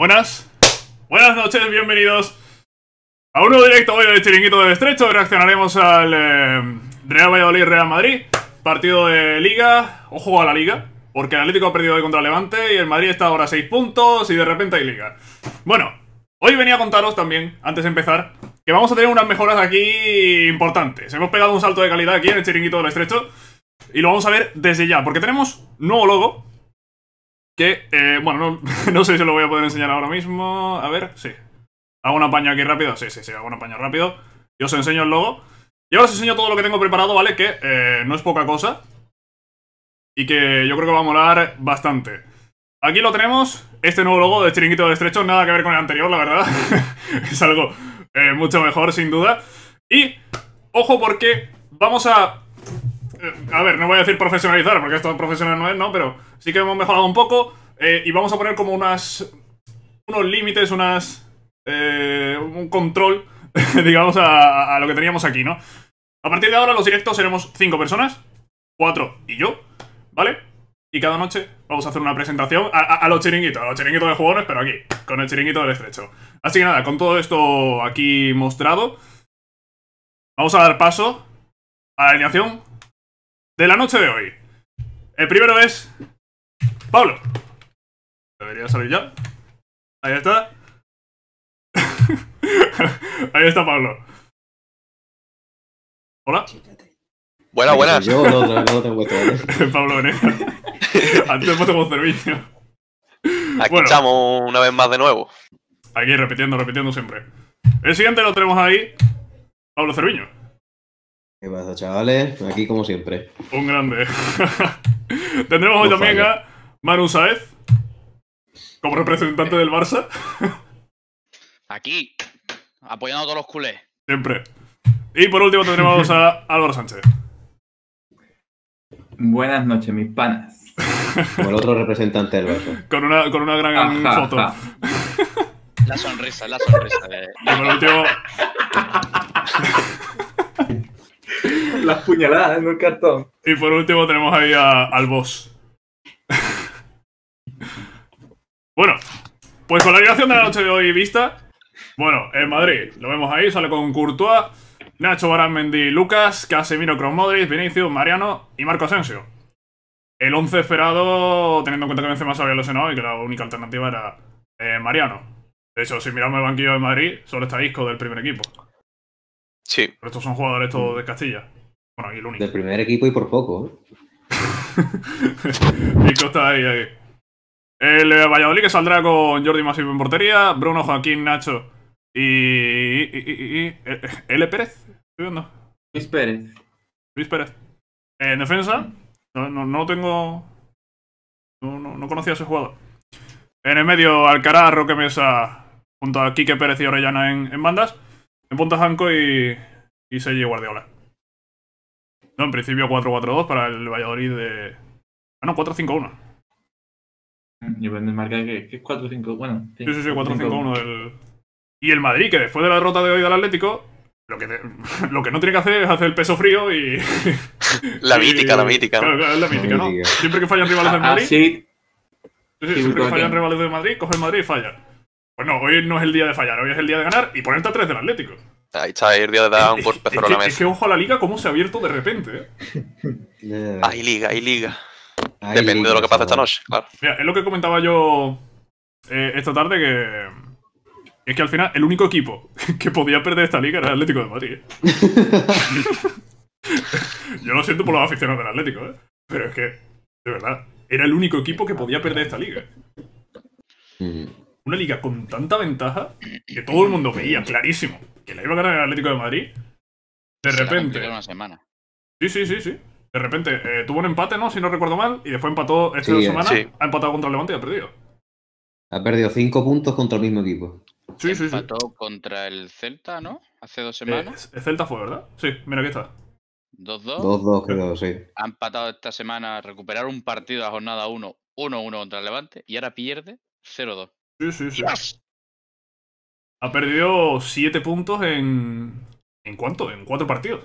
Buenas, buenas noches, bienvenidos a uno directo hoy del Chiringuito del Estrecho. Reaccionaremos al eh, Real Valladolid-Real Madrid, partido de Liga. Ojo a la Liga, porque el Atlético ha perdido hoy contra Levante y el Madrid está ahora a 6 puntos y de repente hay Liga. Bueno, hoy venía a contaros también, antes de empezar, que vamos a tener unas mejoras aquí importantes. Hemos pegado un salto de calidad aquí en el Chiringuito del Estrecho y lo vamos a ver desde ya, porque tenemos nuevo logo que, eh, bueno, no, sé si lo voy a poder enseñar ahora mismo. A ver, sí. ¿Hago un apaño aquí rápido? Sí, sí, sí, hago un apaño rápido. Yo os enseño el logo. Y os enseño todo lo que tengo preparado, ¿vale? Que eh, no es poca cosa. Y que yo creo que va a molar bastante. Aquí lo tenemos, este nuevo logo de Chiringuito de Estrecho, nada que ver con el anterior, la verdad. es algo eh, mucho mejor, sin duda. Y, ojo porque vamos a eh, a ver, no voy a decir profesionalizar, porque esto profesional no es, ¿no? Pero sí que hemos mejorado un poco eh, y vamos a poner como unas unos límites, unas eh, un control, digamos, a, lo que teníamos aquí, ¿no? A partir de ahora los directos seremos cinco personas, cuatro y yo, ¿vale? Y cada noche vamos a hacer una presentación a, a los chiringuitos, a los chiringuitos de jugadores, pero aquí, con el chiringuito del estrecho. Así que nada, con todo esto aquí mostrado, vamos a dar paso a la alineación de la noche de hoy. El primero es... Pablo. Debería salir ya. Ahí está. Ahí está Pablo. Hola. Buenas, buenas. Yo no, tengo Pablo Antes hemos tenido Cerviño. Aquí estamos una vez más de nuevo. Aquí repitiendo, repitiendo siempre. El siguiente lo tenemos ahí, Pablo Cerviño. ¿Qué pasa, chavales? Pues aquí como siempre. Un grande. Tendremos hoy también a Manu Saez como representante del Barça. aquí, apoyando a todos los culés. Siempre. Y por último tendremos a Álvaro Sánchez. Buenas noches, mis panas. Como el otro representante del Barça. Con una, gran foto. La sonrisa, la sonrisa. Y por último... Las puñaladas en el cartón. Y por último tenemos ahí al boss. bueno, pues con la ligación de la noche de hoy vista, bueno, en Madrid, lo vemos ahí, sale con Courtois, Nacho Mendy, Lucas, Casemiro Cromodris, Vinicius, Mariano y Marco Asensio. El 11 esperado, teniendo en cuenta que Benzema más había lesionado y que la única alternativa era eh, Mariano. De hecho, si miramos el banquillo de Madrid, solo está disco del primer equipo. Sí. Pero estos son jugadores todos mm. de Castilla. Bueno, el único. Del primer equipo y por poco. Nico ¿eh? está ahí, ahí. El eh, Valladolid que saldrá con Jordi Masivo en portería, Bruno, Joaquín, Nacho y... Eh, ¿L. Pérez? Luis Pérez. Luis Pérez. En defensa, no, no, tengo... No, conocía ese jugador. En el medio, Alcaraz, Roque Mesa, junto a Quique Pérez y Orellana en bandas. En punta Zanco y, y Sergi Guardiola. No, en principio 4-4-2 para el Valladolid de... Ah, no, 4-5-1. Yo venden marca que, que es 4-5... Bueno, sí, sí, sí, 4-5-1 del... Y el Madrid, que después de la derrota de hoy del Atlético, lo que, lo que no tiene que hacer es hacer el peso frío y. La mítica, la mítica. Claro, claro, es la, mítica, ¿no? Siempre que fallan ah, rivales del ah, Madrid. Sí, sí, siempre que fallan rivales del Madrid, coge el Madrid y falla. Bueno, pues hoy no es el día de fallar, hoy es el día de ganar y ponerte a tres del Atlético. Ahí está el día de dar un golpe la Es que ojo a la liga cómo se ha abierto de repente. ¿eh? Hay liga, hay liga. Depende de lo que pase esta noche, Mira, es lo que comentaba yo eh, esta tarde que... Es que al final el único equipo que podía perder esta liga era el Atlético de Madrid. ¿eh? yo lo siento por los aficionados del Atlético, ¿eh? Pero es que, de verdad, era el único equipo que podía perder esta liga una liga con tanta ventaja que todo el mundo veía clarísimo que la iba a ganar el Atlético de Madrid. De repente. Sí, sí, sí, sí. De repente eh, tuvo un empate, ¿no? Si no recuerdo mal, y después empató esta semana. Ha empatado contra el Levante y ha perdido. Ha perdido cinco puntos contra el mismo equipo. Sí, sí, empató contra el Celta, ¿no? Hace dos eh, semanas. el Celta fue, ¿verdad? Sí, mira aquí está. 2-2. 2-2, creo, sí. Ha empatado esta semana, recuperar un partido a jornada 1, 1-1 contra el Levante, y ahora pierde 0-2. Sí, sí, sí. Ha perdido 7 puntos en. ¿En cuánto? En 4 partidos.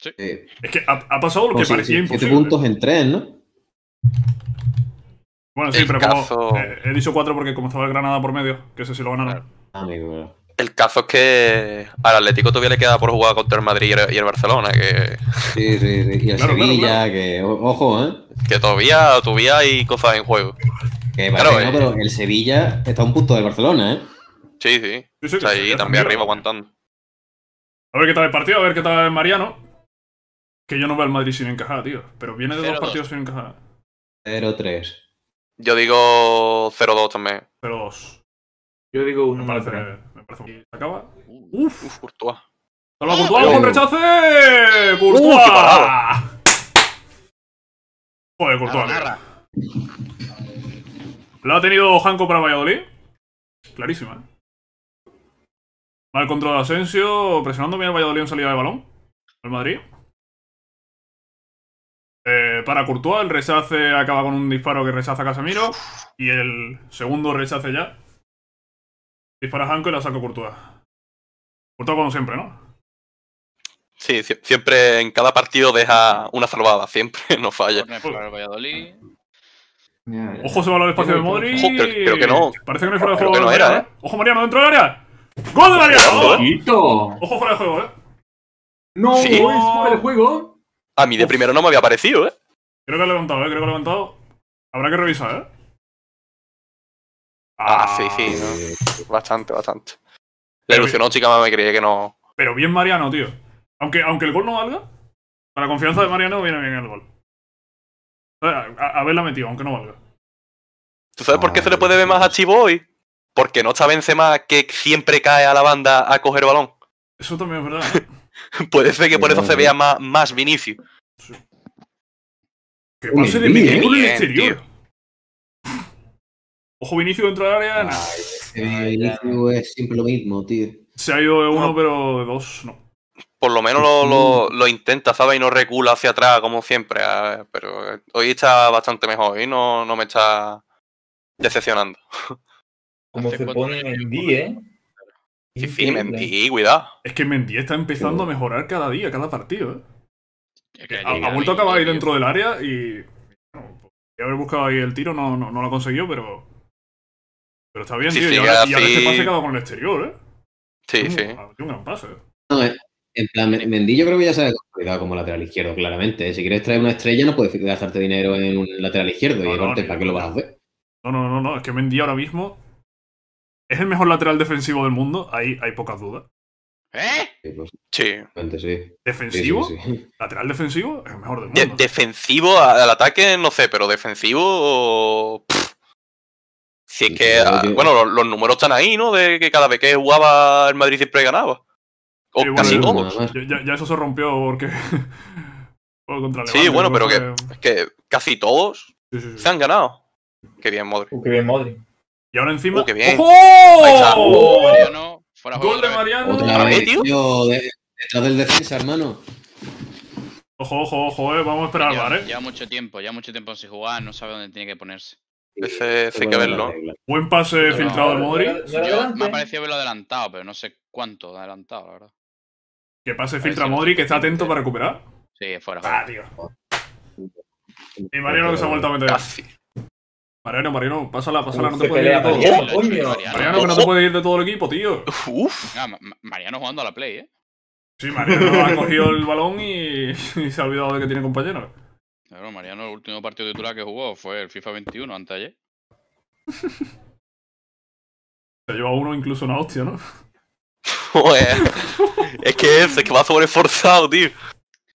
Sí. Eh, es que ha, pasado lo que parecía sí, imposible. 7 puntos en 3, ¿no? Bueno, sí, pero como, él hizo 4 porque como estaba el Granada por medio, que sé si lo ganaron. Claro. Ah, amigo, el caso es que al Atlético todavía le queda por jugar contra el Madrid y el Barcelona. Que... Sí, sí, sí. Y el Sevilla, que. Ojo, ¿eh? Que todavía, todavía hay cosas en juego. Que eh. pero el Sevilla está a un punto del Barcelona, ¿eh? Sí, sí. está ahí también, arriba aguantando. A ver qué tal el partido, a ver qué tal el Mariano. Que yo no veo al Madrid sin encajar, tío. Pero viene de dos partidos sin encajar. 0-3. Yo digo 0-2 también. 0-2. Yo digo 1 3 acaba. Uf, ¡Salva Courtois con rechace! ¡Courtois! Joder, Courtois. La, ha tenido Hanco para Valladolid. Clarísima, Mal control de Asensio, presionando bien Valladolid en salida de balón. Al Madrid. Eh, para Courtois, el rechace acaba con un disparo que rechaza Casemiro. Y el segundo rechace ya Dispara a y la saco Courtois. Courtois como siempre, ¿no? Sí, siempre en cada partido deja una salvada, siempre no falla. Ojo, se va al espacio de Modri. Ojo, creo, que no. Parece que no hay fuera de juego. ¿eh? ¿eh? Ojo, Mariano, dentro del área. ¡Gol del área! ¡Ojo! ¿eh? Ojo fuera de juego, ¿eh? No, es fuera de juego. A mí de primero no me había parecido, ¿eh? Creo que ha levantado, ¿eh? Creo que ha levantado. Habrá que revisar, ¿eh? Ah, ah, sí, sí. Eh, bastante, bastante. Le ilusionó, chica, me creía que no. Pero bien Mariano, tío. Aunque, aunque el gol no valga, para la confianza de Mariano viene bien el gol. A ver la metido, aunque no valga. ¿Tú sabes por qué se le puede ver más a hoy? Porque no está Benzema que siempre cae a la banda a coger balón. Eso también es verdad. ¿eh? puede ser que por eso se vea más, más Vinicius. Sí. ¿Qué pasa de bien, el exterior. Ojo Vinicius dentro del área. Nah. Vinicius es siempre lo mismo, tío. Se ha ido de uno, pero de dos no. Por lo menos lo, intenta, ¿sabes? Y no recula hacia atrás como siempre. ¿eh? Pero eh, hoy está bastante mejor. y no, me está decepcionando. Como se pone Mendy, ¿eh? Sí, sí, Mendy, cuidado. Es que Mendy está empezando a mejorar cada día, cada partido, ¿eh? Ha, vuelto a acabar ahí dentro del área y. Bueno, haber buscado ahí el tiro, no, no lo ha pero pero está bien, sí, tío. y ahora, este pase quedado con el exterior, ¿eh? Sí, sí. sí. Un gran pase. No, en plan, Mendy yo creo que ya se ha consolidado como lateral izquierdo, claramente. ¿eh? Si quieres traer una estrella, no puedes gastarte dinero en un lateral izquierdo. y aparte, ¿para qué lo vas a hacer? No, no, no, no. Es que Mendy ahora mismo es el mejor lateral defensivo del mundo. Ahí hay pocas dudas. ¿Eh? Sí. Pues, ¿Defensivo? ¿Lateral defensivo? Es el mejor del mundo. defensivo al ataque, no sé, pero defensivo. Si es que, ah, bueno, los, números están ahí, ¿no? De que cada vez que jugaba el Madrid siempre ganaba. O casi todos. Ya, eso se rompió porque. sí, bueno, pero que, es que casi todos se han ganado. Qué bien, Modri. Uh, qué bien, Modri. Y ahora encima. qué bien. ¡Oh! Mariano, fuera Gol de Mariano. Otra vez, tío, detrás del defensa, hermano. Ojo, ojo, ojo, eh. vamos a esperar ¿vale? Lleva mucho tiempo, ya mucho tiempo sin jugar, no sabe dónde tiene que ponerse. Ese que verlo. Buen pase filtrado de Modri. me ha parecido haberlo adelantado, pero no sé cuánto adelantado, la verdad. Que pase filtra Modri, que está atento para recuperar. Sí, fuera. Ah, tío. Y Mariano que se ha vuelto a meter. Mariano, Mariano, pásala, pásala, no te puedes ir todo. Mariano, que no te puedes ir de todo el equipo, tío. Uf. Ah, Mariano jugando a la play, eh. Sí, Mariano ha cogido el balón y, y se ha olvidado de que tiene compañeros. Claro, Mariano, el último partido de titular que jugó fue el FIFA 21, ayer. Se a uno incluso una hostia, ¿no? es que es, que va sobreforzado, tío.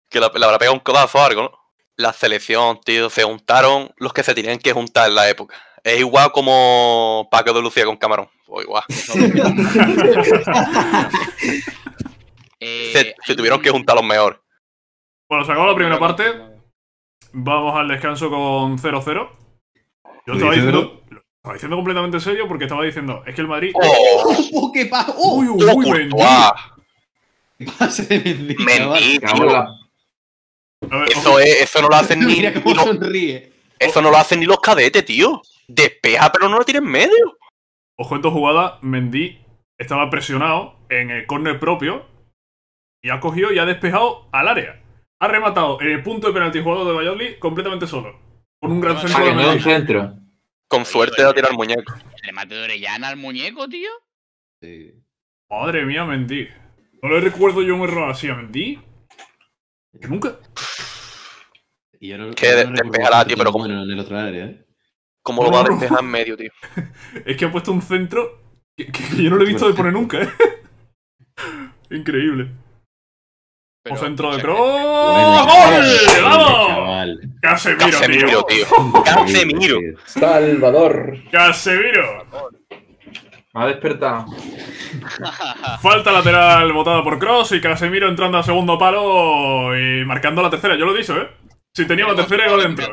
Que la, habrá pegado un codazo o algo, ¿no? La selección, tío, se juntaron los que se tenían que juntar en la época. Es igual como Paco de Lucía con Camarón. O pues igual. se, se tuvieron que juntar los mejores. Bueno, se acabó la primera parte. Vamos al descanso con 0-0. Yo estaba diciendo, estaba diciendo completamente serio porque estaba diciendo, es que el Madrid. ¡Oh! ¡Qué pasa! uy, uh. uy! uy ¿Qué Eso, eso no lo hacen ni. Eso no lo hacen ni los cadetes, tío. Despeja, pero no lo en medio. Ojo cuento jugada, Mendy estaba presionado en el córner propio y ha cogido y ha despejado al área ha rematado el eh, punto de penalti jugado de Valladolid completamente solo. Con un gran centro. Con suerte de tirar al muñeco. Remate de Orellana al muñeco, tío. Sí. Madre mía, mentí. No le recuerdo yo un error así, a mentí. Que nunca. Y que no despejará, tío, pero como. en el otro área, ¿eh? ¿Cómo lo va a despejar en medio, tío? es que ha puesto un centro que, yo no lo he visto de poner pues nunca, ¿eh? Increíble. Pero, centro de cross ¡Gol! ¡Vamos! Casemiro, Casemiro tío. Casemiro. Salvador. Casemiro. Me ha despertado. Falta lateral botada por Cross y Casemiro entrando al segundo palo y marcando la tercera. Yo lo he dicho, ¿eh? Si tenía la tercera, gol dentro.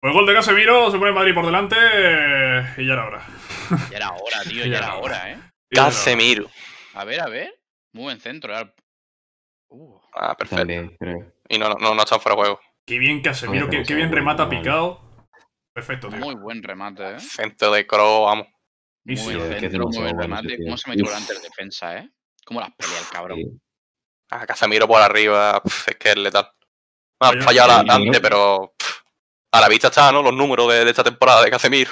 Pues gol de Casemiro, se pone Madrid por delante y ya era hora. Ya era hora, tío, ya era hora, ¿eh? Casemiro. A ver, a ver. Muy buen centro. eh. Ah, perfecto. Y no, no, no, ha estado fuera de juego. Qué bien Casemiro, qué, bien remata picado. Perfecto, tío. Muy buen remate, ¿eh? Centro de Crow, vamos. Muy buen centro, muy buen remate. ¿Cómo se metió delante el defensa, eh? ¿Cómo las pelea el cabrón? Ah, Casemiro por arriba, es que es letal. Falla ha fallado antes, pero a la vista está, ¿no? los números de, esta temporada de Casemiro.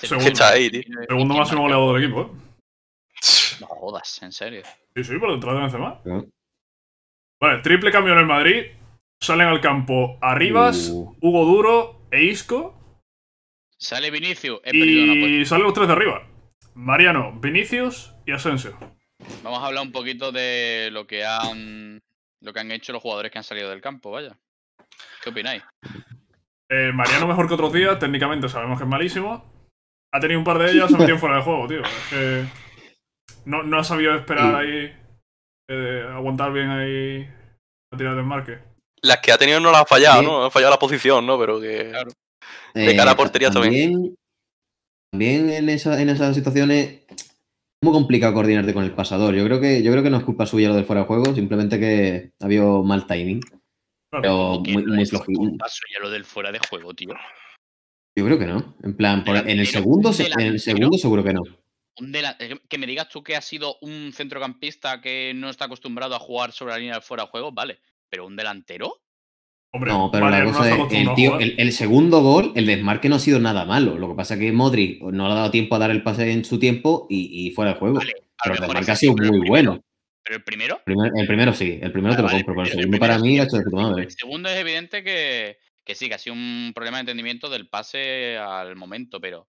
Segundo, está ahí, tío. Segundo máximo goleador del equipo, ¿eh? jodas, en serio. Sí, sí, por detrás de Benzema. Ah. Vale, triple cambio en el Madrid. Salen al campo Arribas, uh. Hugo Duro e Isco. Sale Vinicius. He y salen los tres de arriba. Mariano, Vinicius y Asensio. Vamos a hablar un poquito de lo que han lo que han hecho los jugadores que han salido del campo, vaya. ¿Qué opináis? Eh, Mariano mejor que otros días, técnicamente sabemos que es malísimo. Ha tenido un par de ellas, se metido fuera de juego, tío. Es que... No, ha sabido esperar mm. ahí, eh, aguantar bien ahí la tirada de marque. Las que ha tenido no las ha fallado, ¿no? Ha fallado la posición, ¿no? Pero que. Claro. De cara a eh, portería también. también en, esa, en esas situaciones es muy complicado coordinarte con el pasador. Yo creo que, yo creo que no es culpa suya lo del fuera de juego, simplemente que ha habido mal timing. Pero muy, muy flojito. culpa suya lo del fuera de juego, tío? Yo creo que no. En plan, en el segundo, en el segundo seguro que no. Eh, que me digas tú que ha sido un centrocampista que no está acostumbrado a jugar sobre la línea fuera de juego, vale. Pero un delantero. no, pero la cosa es el, el, segundo gol, el desmarque no ha sido nada malo. Lo que pasa es que Modric no le ha dado tiempo a dar el pase en su tiempo y, fuera de juego. pero el desmarque ha sido muy bueno. ¿Pero el primero? el primero? sí, el primero ah, te lo compro, el segundo para mí ha tu madre. El segundo es evidente que, que sí, que ha sido un problema de entendimiento del pase al momento, pero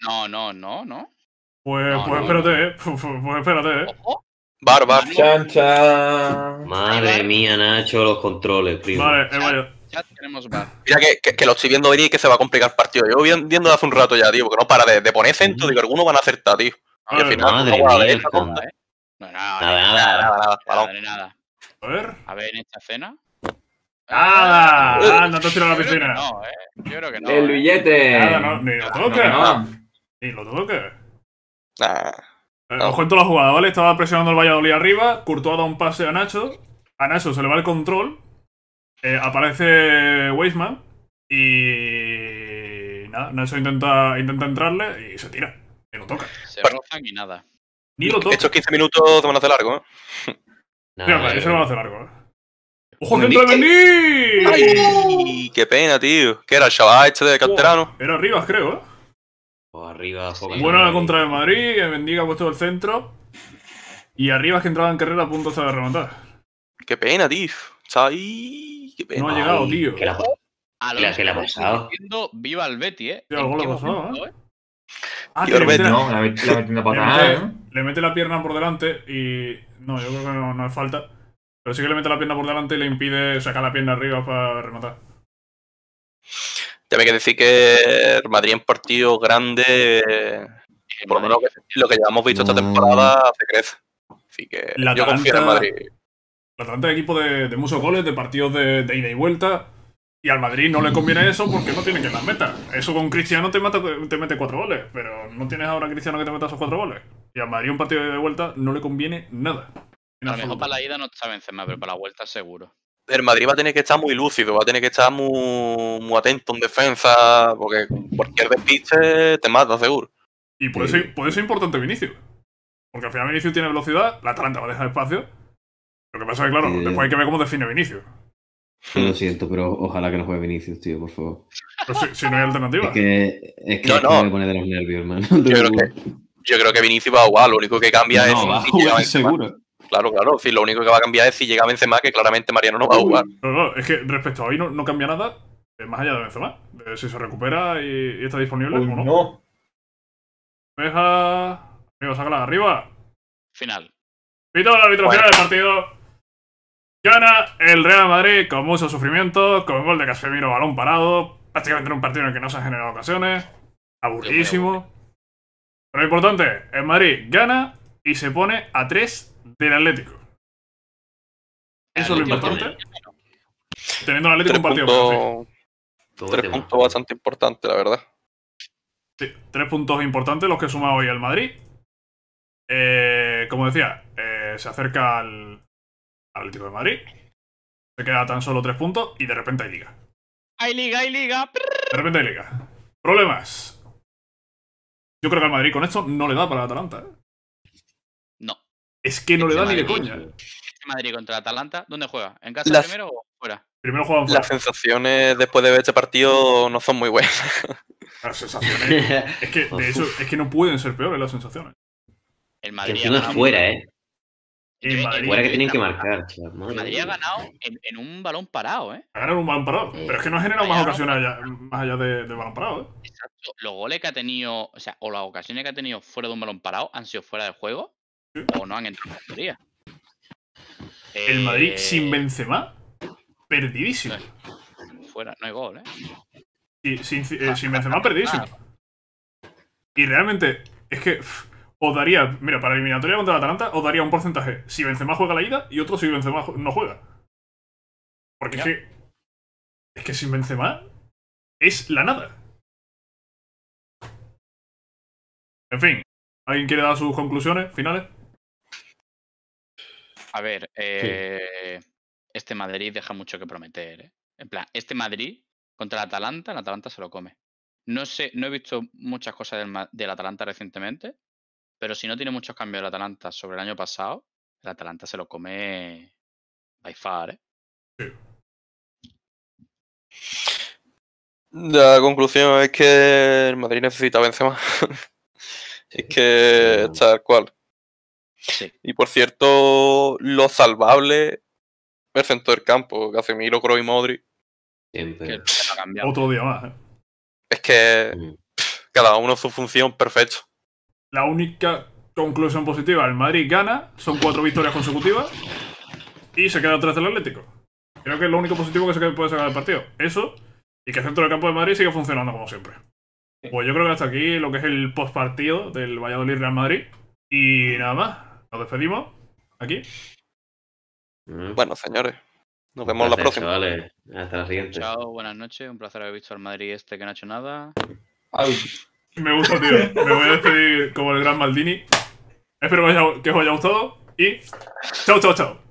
No, no, no, no. Pues, pues, pues, pues espérate, eh. Pues, espérate, eh. Bar, Barbar. Chan, chan. Madre mía, Nacho, los controles, primo. Vale, es vaya. Mira que, que, lo estoy viendo venir y que se va a complicar el partido. Yo viendo hace un rato ya, tío, porque no para de, de poner centro, digo, algunos van a acertar, tío. al final, Madre mía, eh. No, no, nada, nada, nada, nada, A ver. A ver, en esta cena. ¡Nada! Eh, ¡Ah! No te has tirado a la piscina. No, eh. Yo que no. El eh. billete. Nada, no, ni lo toques. no. Ni lo toques. Nah. Eh, Os cuento la jugada, ¿vale? Estaba presionando el Valladolid arriba, Courtois da un pase a Nacho, a Nacho se le va el control, eh, aparece Weisman y... nada, Nacho intenta, entrarle y se tira, y lo toca. Se ni nada. Ni lo toca. Estos 15 minutos se van a hacer largo, ¿eh? Mira, eh. eso no a hacer largo, ¿eh? ¡Ojo, que entra el ¡Ay! ¡Qué pena, tío! ¿Qué era el chaval este de Canterano? Era arriba, creo, ¿eh? arriba, Bueno, la contra de Madrid, que bendiga puesto del centro. Y arriba es que entraba en carrera a punto de rematar. Qué pena, tío Está ahí. Qué pena. No ha llegado, tío. Que la, que le ha pasado. viva el Betty, ¿eh? algo le ha pasado, ¿eh? mete No, la, le, mete, la pierna por delante y. No, yo creo que no, no es falta. Pero sí que le mete la pierna por delante y le impide sacar la pierna arriba para rematar que decir que el Madrid en partido grande, por lo menos lo que, ya hemos visto esta mm. temporada, se crece. Así que la yo confío en Madrid. La Atalanta es equipo de, muchos goles, de partidos de, ida y vuelta. Y al Madrid no le conviene eso porque no tiene que dar meta Eso con Cristiano te, mata, te mete cuatro goles, pero no tienes ahora a Cristiano que te meta esos cuatro goles. Y al Madrid un partido de vuelta no le conviene nada. A lo mejor para la ida no está Benzema, pero para la vuelta seguro el Madrid va a tener que estar muy lúcido, va a tener que estar muy, muy atento en defensa, porque cualquier despiste te mata, seguro. Y puede ser, importante Vinicius. Porque al final Vinicius tiene velocidad, la Atalanta va a dejar espacio. Lo que pasa es que, claro, después hay que ver cómo define Vinicius. Lo siento, pero ojalá que no juegue Vinicius, tío, por favor. Pero si, no hay alternativa. Es que, es no, no. me pone de los nervios, hermano. Yo creo, que, Vinicius va a jugar, lo único que cambia no, es. Va a jugar, seguro. Claro, claro. lo único que va a cambiar es si llega Benzema, que claramente Mariano no va a jugar. No, no, es que respecto a hoy no, cambia nada, eh, más allá de Benzema. De si se recupera y, está disponible o no. No. Deja. saca sácala, arriba. Final. Pito el árbitro final del partido. Gana el Real Madrid con mucho sufrimiento, con gol de Casemiro balón parado, prácticamente en un partido en el que no se han generado ocasiones, aburridísimo. Pero lo importante, el Madrid gana y se pone a 3 del Atlético. Eso es lo importante. Teniendo el Atlético un partido por Tres puntos bastante importantes, la verdad. Sí, tres puntos importantes los que suma hoy al Madrid. Eh, como decía, eh, se acerca al Atlético de Madrid. Se queda tan solo tres puntos y de repente hay liga. Hay liga, hay liga. De repente hay liga. Problemas. Yo creo que al Madrid con esto no le da para el Atalanta. ¿eh? Es que no le este da ni de coña. Este Madrid contra Atalanta, ¿dónde juega? ¿En casa primero o fuera? Primero juegan fuera. Las sensaciones después de este partido no son muy buenas. Las sensaciones. es que, de es que no pueden ser peores las sensaciones. El Madrid. ha fuera, ¿eh? El Madrid, fuera que tienen que marcar. El Madrid ha ganado en, un balón parado, ¿eh? Ha ganado un balón parado. pero es que no ha generado más ocasiones allá, más allá de, de, balón parado, ¿eh? Exacto. Los goles que ha tenido, o sea, o las ocasiones que ha tenido fuera de un balón parado han sido fuera del juego o no han entrado en El Madrid eh, sin Benzema, perdidísimo. Fuera, no hay gol, ¿eh? Y eh, sin, Benzema, perdidísimo. Y realmente, es que o os daría, mira, para eliminatoria contra el Atalanta, os daría un porcentaje si Benzema juega la ida y otro si Benzema no juega. Porque es que, es que sin Benzema es la nada. En fin, ¿alguien quiere dar sus conclusiones finales? A ver, eh, este Madrid deja mucho que prometer. ¿eh? En plan, este Madrid contra el Atalanta, el Atalanta se lo come. No sé, no he visto muchas cosas del, Atalanta recientemente, pero si no tiene muchos cambios el Atalanta sobre el año pasado, el Atalanta se lo come by far, ¿eh? La conclusión es que el Madrid necesita Benzema. es que tal cual. Y por cierto, lo salvable el centro del campo, Casemiro, Kroos y modri. Otro día más. ¿eh? Es que cada uno su función perfecto. La única conclusión positiva, el Madrid gana, son cuatro victorias consecutivas y se queda atrás del Atlético. Creo que es lo único positivo que se puede sacar del partido. Eso y que el centro del campo de Madrid sigue funcionando como siempre. Pues yo creo que hasta aquí lo que es el post partido del Valladolid Real Madrid. Y nada más, nos despedimos. Aquí. Mm. Bueno, señores. Nos vemos la próxima. Hasta la siguiente. Chao, buenas noches. Un placer haber visto al Madrid este que no ha hecho nada. Me gusta, tío. Me voy a despedir como el gran Maldini. Espero que os haya gustado y chao, chao, chao.